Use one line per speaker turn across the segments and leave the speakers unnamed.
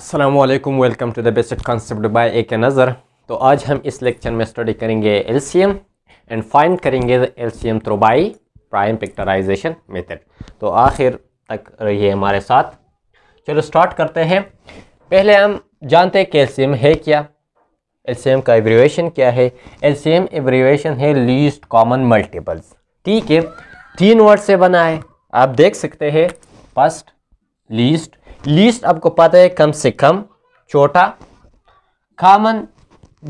Aslam welcome to the basic concept by एक नज़र तो आज हम इस लेक्चर में स्टडी करेंगे एलसीएम एंड फाइंड करेंगे LCM through by prime factorization method तो आखिर तक रहिए हमारे साथ चलो स्टार्ट करते हैं पहले हम जानते हैं कि एलसीएम है क्या एलसीएम का एवरीवेशन क्या है एलसीएम एवरीवेशन है लीस्ट कॉमन मल्टीपल्स ठीक है तीन वर्ड से बना है आप देख सकते हैं फर्स्ट लीस्ट लीस्ट आपको पता है कम से कम छोटा कामन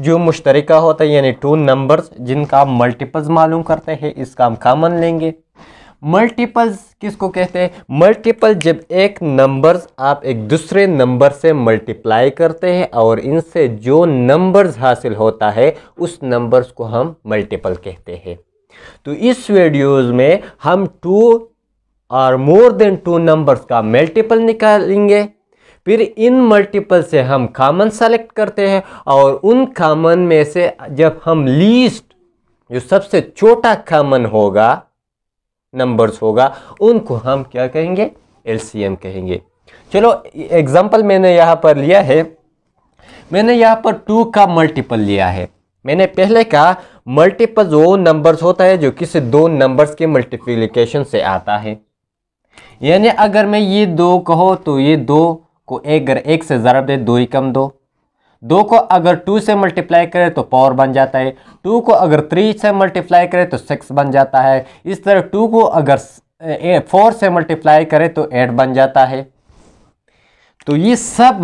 जो मुश्तरका होता है यानी टू नंबर्स जिनका आप मल्टीपल्स मालूम करते हैं इसका हम कामन लेंगे मल्टीपल्स किसको कहते हैं मल्टीपल जब एक नंबर्स आप एक दूसरे नंबर से मल्टीप्लाई करते हैं और इनसे जो नंबर्स हासिल होता है उस नंबर्स को हम मल्टीपल कहते हैं तो इस वीडियोज में हम टू और मोर देन टू नंबर्स का मल्टीपल निकालेंगे फिर इन मल्टीपल से हम कामन सेलेक्ट करते हैं और उन कामन में से जब हम लीस्ट जो सबसे छोटा कामन होगा नंबर्स होगा उनको हम क्या कहेंगे एलसीएम कहेंगे चलो एग्जांपल मैंने यहाँ पर लिया है मैंने यहाँ पर टू का मल्टीपल लिया है मैंने पहले कहा मल्टीपल वो नंबर्स होता है जो किसी दो नंबर्स के मल्टीप्लिकेशन से आता है यानी अगर मैं ये दो कहो तो ये दो को एक अगर एक से ज़रब दे दो ही कम दो दो को अगर टू से मल्टीप्लाई करें तो पावर बन जाता है टू को अगर थ्री से मल्टीप्लाई करें तो सिक्स बन जाता है इस तरह टू को अगर फोर से मल्टीप्लाई करें तो एट बन जाता है तो ये सब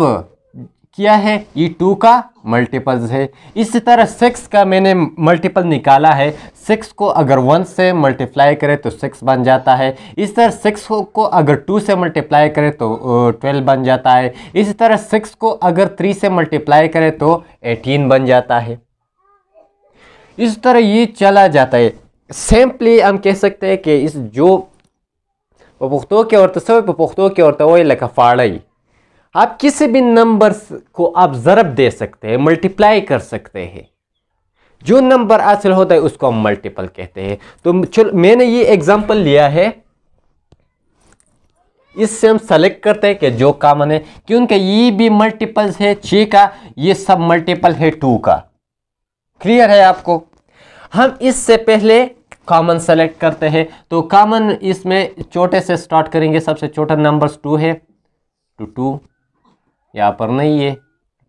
किया है ये टू का मल्टीपल्स है इसी तरह सिक्स का मैंने मल्टीपल निकाला है सिक्स को अगर वन से मल्टीप्लाई करें तो सिक्स बन जाता है इस तरह सिक्स को अगर टू से मल्टीप्लाई करें तो ट्वेल्व बन जाता है इसी तरह सिक्स को अगर थ्री से मल्टीप्लाई करें तो एटीन बन जाता है इस तरह ये चला जाता है सिंपली हम कह सकते हैं कि इस जो पुख्तों के और तस्वीर पुख्तों के और तो, तो लखा फाड़ाई आप किसी भी नंबर को आप ज़रब दे सकते हैं मल्टीप्लाई कर सकते हैं जो नंबर हासिल होता है उसको हम मल्टीपल कहते हैं तो चलो मैंने ये एग्जांपल लिया है इससे हम सेलेक्ट करते हैं कि जो कामन है क्योंकि ये भी मल्टीपल्स है छ का ये सब मल्टीपल है टू का क्लियर है आपको हम इससे पहले कॉमन सेलेक्ट करते हैं तो कॉमन इसमें छोटे से स्टार्ट करेंगे सबसे छोटा नंबर्स टू है टू तो टू यहाँ पर नहीं है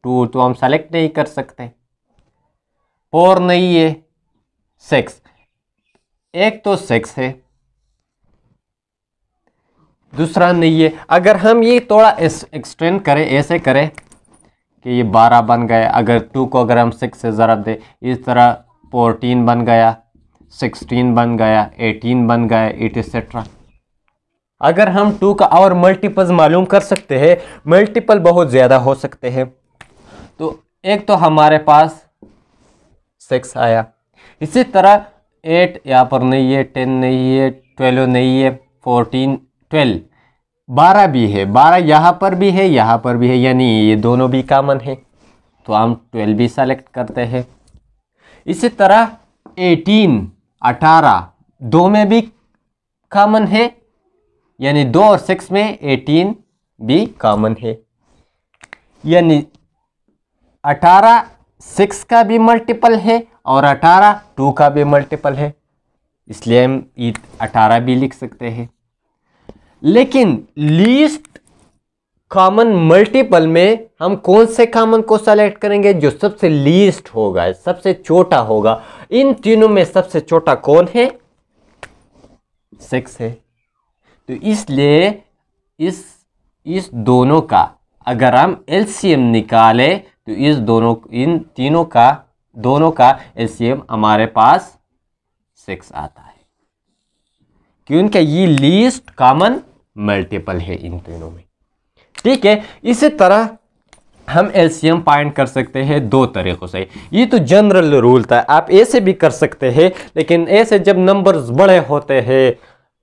टू तो हम सेलेक्ट नहीं कर सकते फोर नहीं है सिक्स एक तो सिक्स है दूसरा नहीं है अगर हम ये थोड़ा एक्सटेंड करें ऐसे करें कि ये बारह बन गए अगर टू को अगर हम सिक्स से ज़रा दें इस तरह फोरटीन बन गया सिक्सटीन बन गया एटीन बन गया एट एक्सेट्रा अगर हम टू का और मल्टीपल्स मालूम कर सकते हैं मल्टीपल बहुत ज़्यादा हो सकते हैं तो एक तो हमारे पास सिक्स आया इसी तरह एट यहाँ पर नहीं है टेन नहीं है ट्वेल्व नहीं है फोर्टीन ट्वेल्व बारह भी है बारह यहाँ पर भी है यहाँ पर भी है यानी ये दोनों भी कामन है तो हम ट्वेल्व भी सेलेक्ट करते हैं इसी तरह एटीन अठारह दो में भी कामन है यानी दो और सिक्स में एटीन भी कॉमन है यानी अठारह सिक्स का भी मल्टीपल है और अठारह टू का भी मल्टीपल है इसलिए हम ईद अठारह भी लिख सकते हैं लेकिन लीस्ट कॉमन मल्टीपल में हम कौन से कॉमन को सेलेक्ट करेंगे जो सबसे लीस्ट होगा सबसे छोटा होगा इन तीनों में सबसे छोटा कौन है सिक्स है तो इसलिए इस इस दोनों का अगर हम एल निकालें तो इस दोनों इन तीनों का दोनों का एल हमारे पास सिक्स आता है क्योंकि ये लीस्ट कॉमन मल्टीपल है इन तीनों में ठीक है इसी तरह हम एम पॉइंट कर सकते हैं दो तरीक़ों से ये तो जनरल रूल था आप ऐसे भी कर सकते हैं लेकिन ऐसे जब नंबर्स बड़े होते हैं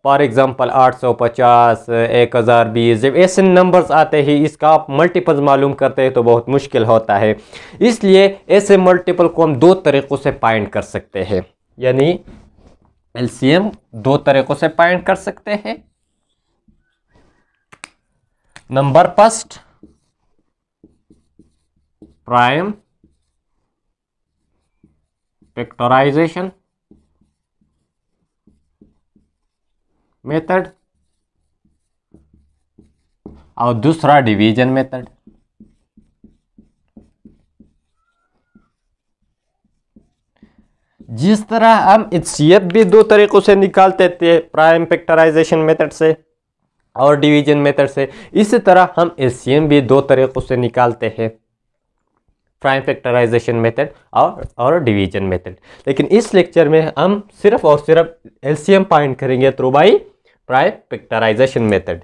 फॉर एग्ज़ाम्पल 850, 1020 जब ऐसे नंबर्स आते ही इसका आप मल्टीपल मालूम करते हैं तो बहुत मुश्किल होता है इसलिए ऐसे मल्टीपल को हम दो तरीक़ों से पॉइंट कर सकते हैं यानी एल दो तरीक़ों से पॉइंट कर सकते हैं number first prime factorization method और दूसरा डिवीजन मेथड जिस तरह हम इट्सियत भी दो तरीक़ों से निकालते थे प्राइम फैक्टराइजेशन मेथड से और डिवीजन मेथड से इसी तरह हम एम भी दो तरीक़ों से निकालते हैं प्राइम फैक्टराइजेशन मेथड और और डिवीजन मेथड लेकिन इस लेक्चर में हम सिर्फ और सिर्फ एलसीएम फाइंड करेंगे through by prime factorization method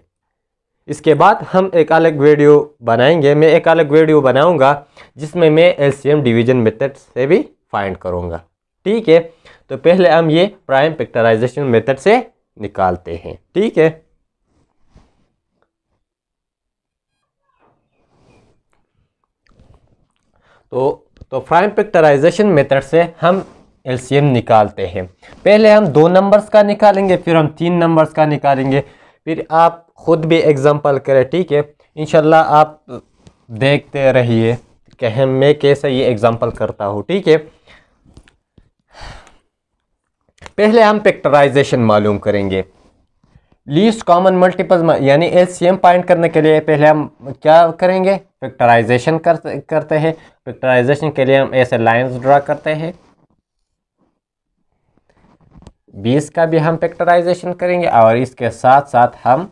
इसके बाद हम एक अलग वीडियो बनाएंगे मैं एक अलग वीडियो बनाऊंगा जिसमें मैं एलसीएम डिवीजन मेथड से भी फाइंड करूंगा ठीक है तो पहले हम ये प्राइम पिक्टराइजेशन मेथड से निकालते हैं ठीक है तो तो प्राइम पिक्टराइजेशन मेथड से हम एलसीएम निकालते हैं पहले हम दो नंबर्स का निकालेंगे फिर हम तीन नंबर्स का निकालेंगे फिर आप ख़ुद भी एग्ज़ाम्पल करें ठीक है इनशाला आप देखते रहिए कि मैं कैसे ये एग्ज़ाम्पल करता हूँ ठीक है पहले हम फैक्टराइजेशन मालूम करेंगे लीस्ट कॉमन मल्टीपल यानी एलसीएम पॉइंट करने के लिए पहले हम क्या करेंगे फैक्टराइजेशन करते करते हैं फैक्टराइजेशन के लिए हम ऐसे लाइंस ड्रा करते हैं बीस का भी हम फैक्टराइजेशन करेंगे और इसके साथ साथ हम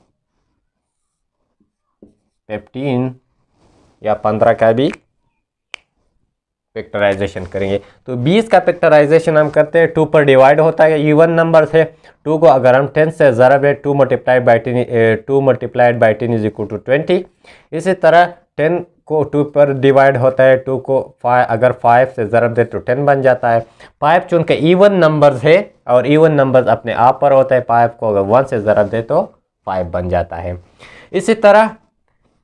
फिफ्टीन या पंद्रह का भी फैक्टराइजेशन करेंगे तो बीस का फैक्टराइजेशन हम करते हैं टू पर डिवाइड होता है इवन नंबर से टू को अगर हम टेन से ज़रब है two multiplied by ten two multiplied by ten is equal to twenty इसी तरह टेन को टू पर डिवाइड होता है टू को फाइव अगर फाइव से ज़रब दे तो टेन बन जाता है फाइव चूँकि ईवन नंबर है और इवन नंबर्स अपने आप पर होता है फाइव को अगर वन से ज़रब दे तो फाइव बन जाता है इसी तरह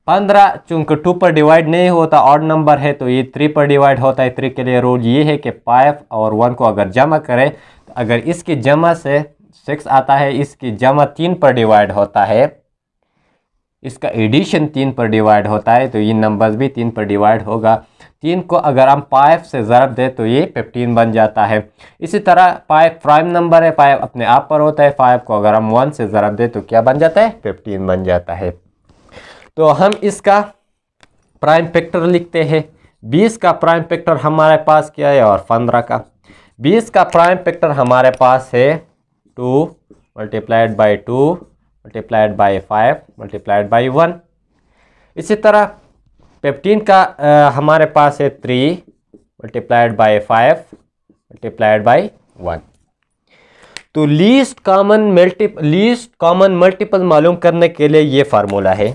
पंद्रह चूंकि टू पर डिवाइड नहीं होता ऑड नंबर है तो ये थ्री पर डिवाइड होता है थ्री के लिए रूल ये है कि फाइव और वन को अगर जमा करें तो अगर इसकी जमा से सिक्स आता है इसकी जमा तीन पर डिवाइड होता है इसका एडिशन तीन पर डिवाइड होता है तो ये नंबर्स भी तीन पर डिवाइड होगा तीन को अगर हम पाइव से ज़रब दें तो ये फिफ्टीन बन जाता है इसी तरह पाइव प्राइम नंबर है फाइव अपने आप पर होता है फाइव को अगर हम वन से ज़रब दें तो क्या बन जाता है फिफ्टीन बन जाता है तो हम इसका प्राइम फैक्टर लिखते हैं बीस का प्राइम फैक्टर हमारे पास क्या है और पंद्रह का बीस का प्राइम फैक्टर हमारे पास है two multiplied by two multiplied by five multiplied by one इसी तरह फिफ्टीन का आ, हमारे पास है three multiplied by five multiplied by one तो least common multi least common multiple मालूम करने के लिए ये फार्मूला है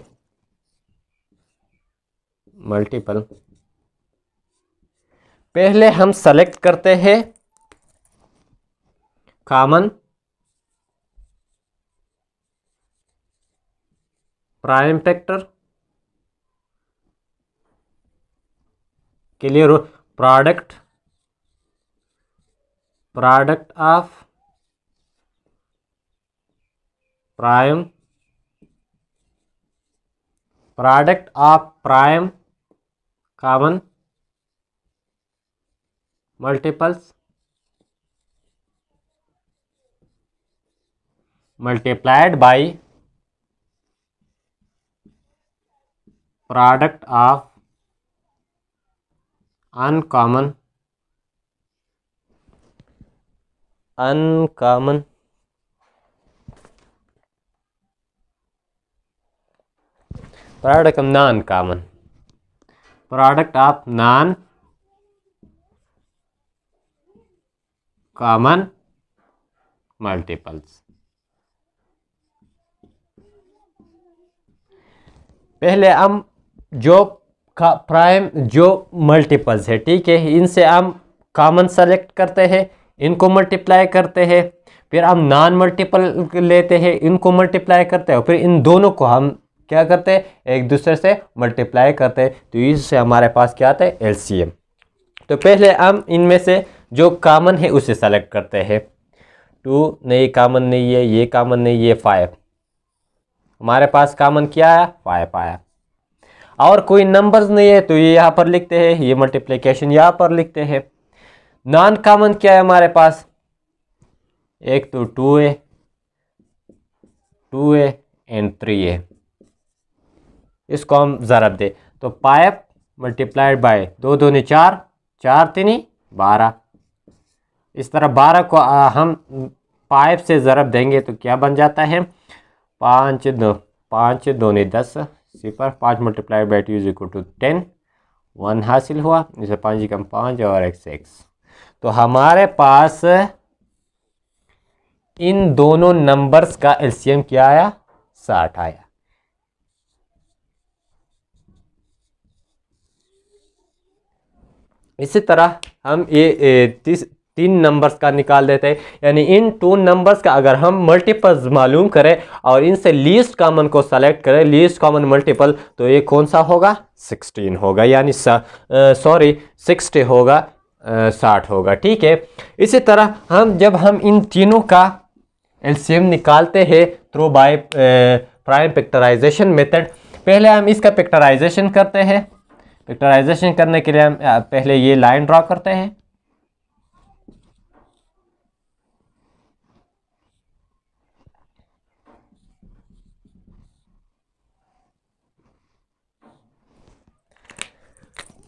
मल्टीपल पहले हम सेलेक्ट करते हैं कॉमन प्राइम फैक्टर क्लियर हो product product of prime product of prime common multiples multiplied by product of uncommon uncommon product of non common product of non common multiples पहले हम जो का प्राइम जो मल्टीपल्स है ठीक है इनसे हम कामन सेलेक्ट करते हैं इनको मल्टीप्लाई करते हैं फिर हम नॉन मल्टीपल लेते हैं इनको मल्टीप्लाई करते हैं फिर इन दोनों को हम क्या करते हैं एक दूसरे से मल्टीप्लाई करते हैं तो इससे हमारे पास क्या आता है एलसीएम तो पहले हम इनमें से जो कामन है उसे सेलेक्ट करते हैं टू नहीं कामन नहीं है ये कामन नहीं है फाइव हमारे पास कामन क्या आया फाइव आया और कोई नंबर्स नहीं है तो ये यहाँ पर लिखते हैं ये मल्टीप्लिकेशन यहाँ पर लिखते हैं नॉन कॉमन क्या है हमारे पास एक तो two a two a and three a इसको हम ज़रब दे तो पाइप मल्टीप्लाइड बाय दो दो ने चार चार तीन तो बारह इस तरह बारह को आ, हम पाइप से ज़रब देंगे तो क्या बन जाता है पाँच दो पाँच दो ने दस सिफर पाँच multiply by two is equal to ten one हासिल हुआ जैसे पाँच कम पाँच और एक्स एक्स तो हमारे पास इन दोनों नंबर्स का एलसीएम क्या आया साठ आया इसी तरह हम ये तीन नंबर्स का निकाल देते हैं यानी इन टू नंबर्स का अगर हम मल्टीपल्स मालूम करें और इनसे लीस्ट कॉमन को सेलेक्ट करें लीस्ट कॉमन मल्टीपल तो ये कौन सा होगा 16 होगा यानी सॉरी 60 होगा साठ होगा ठीक है इसी तरह हम जब हम इन तीनों का एलसीएम निकालते हैं through by prime factorization method पहले हम इसका पिक्टराइजेशन करते हैं पिक्टराइजेशन करने के लिए हम पहले ये लाइन ड्रा करते हैं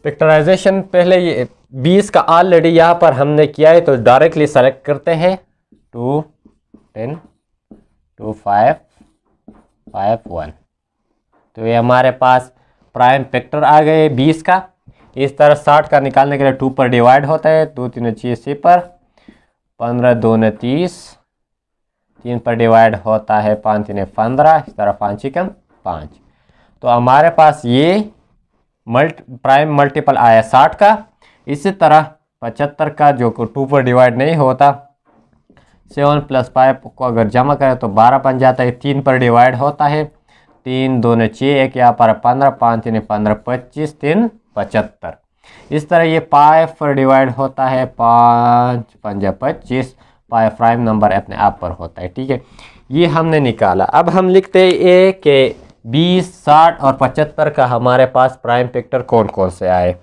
पिक्टराइजेशन पहले ये बीस का ऑलरेडी यहाँ पर हमने किया है तो डायरेक्टली सेलेक्ट करते हैं two ten two five five one तो ये हमारे पास प्राइम फैक्टर आ गए बीस का इस तरह साठ का निकालने के लिए टू पर डिवाइड होता है दो तीन छियासी पर पंद्रह दो ने तीस तीन पर डिवाइड होता है पाँच तीन पंद्रह इस तरह पाँच ही कम पाँच तो हमारे पास ये मल्ट प्राइम मल्टीपल आया साठ का इसी तरह पचहत्तर का जो टू पर डिवाइड नहीं होता सेवन प्लस फाइव को अगर जमा करें तो बारह बन जाता है तीन पर डिवाइड होता है तीन दो ने छः एक यहाँ पर पंद्रह पाँच तीन पंद्रह पच्चीस तीन पचहत्तर इस तरह ये पाए पर डिवाइड होता है पाँच पंजा पच्चीस पाए प्राइम नंबर अपने आप पर होता है ठीक है ये हमने निकाला अब हम लिखते हैं ए के बीस साठ और पचहत्तर का हमारे पास प्राइम फैक्टर कौन कौन से आए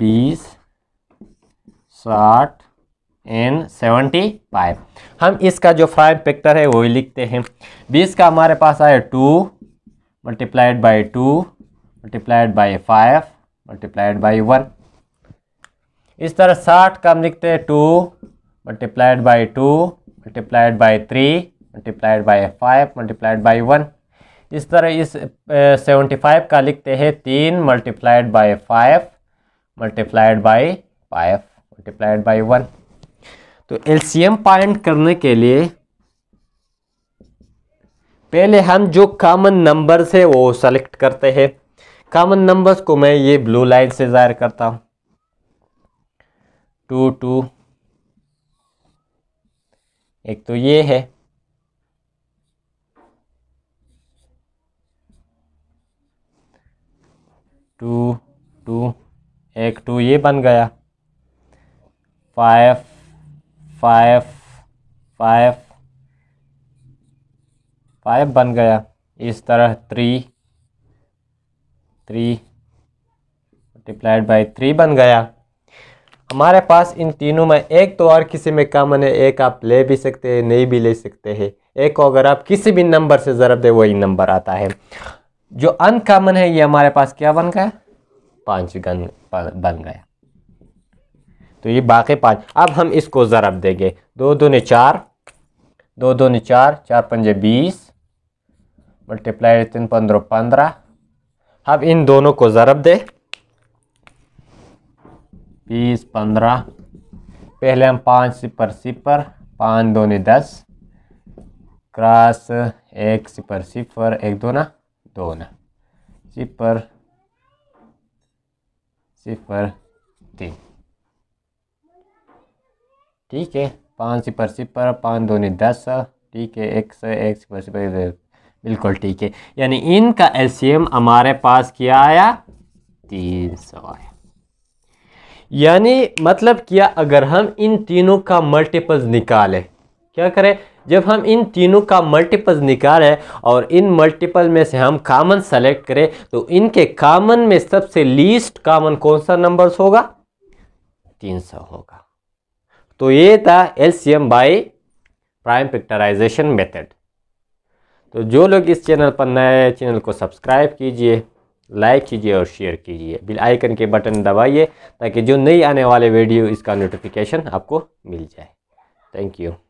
बीस साठ एन सेवेंटी फाइव हम इसका जो प्राइम फैक्टर है ही लिखते हैं बीस का हमारे पास आया two multiplied by two multiplied by five multiplied by one इस तरह साठ का हम लिखते हैं two multiplied by two multiplied by three multiplied by five multiplied by one इस तरह इस सेवेंटी फाइव का लिखते हैं तीन multiplied by five multiplied by five multiplied by one तो एम फाइंड करने के लिए पहले हम जो कॉमन नंबर्स है वो सेलेक्ट करते हैं कॉमन नंबर्स को मैं ये ब्लू लाइन से जाहिर करता हूँ टू टू एक तो ये है टू टू एक टू ये बन गया फाइव फाइव फाइव फाइव बन गया इस तरह three three multiplied by three बन गया हमारे पास इन तीनों में एक तो और किसी में कम है एक आप ले भी सकते हैं नहीं भी ले सकते हैं एक को अगर आप किसी भी नंबर से ज़रब दे वही नंबर आता है जो अनकॉमन है ये हमारे पास क्या बन गया पाँच गन बन गया तो ये बाकी पाँच अब हम इसको ज़रब देंगे दो दो ने चार दो दो ने चार चार पंजे बीस मल्टीप्लाई तीन पंद्रह पंद्रह अब इन दोनों को ज़रब दे बीस पंद्रह पहले हम पाँच सिपर सिपर पाँच दो ने दस क्रॉस एक सिपर सिपर एक दो ना दोन सिफर सिफर तीन ठीक है पाँच सिपर सिपर पाँच दोनी दस ठीक है एक सौ एक सिपर सिपर बिल्कुल ठीक है यानी इनका एलसीएम हमारे पास क्या आया तीन सौ आया यानी मतलब क्या अगर हम इन तीनों का मल्टीपल निकालें क्या करें जब हम इन तीनों का मल्टीपल निकालें और इन मल्टीपल में से हम कामन सेलेक्ट करें तो इनके कामन में सबसे लीस्ट कामन कौन सा नंबर्स होगा तीन सौ होगा तो ये था LCM by prime factorization method तो जो लोग इस चैनल पर नए चैनल को सब्सक्राइब कीजिए लाइक कीजिए और शेयर कीजिए बिल आइकन के बटन दबाइए ताकि जो नई आने वाले वीडियो इसका नोटिफिकेशन आपको मिल जाए थैंक यू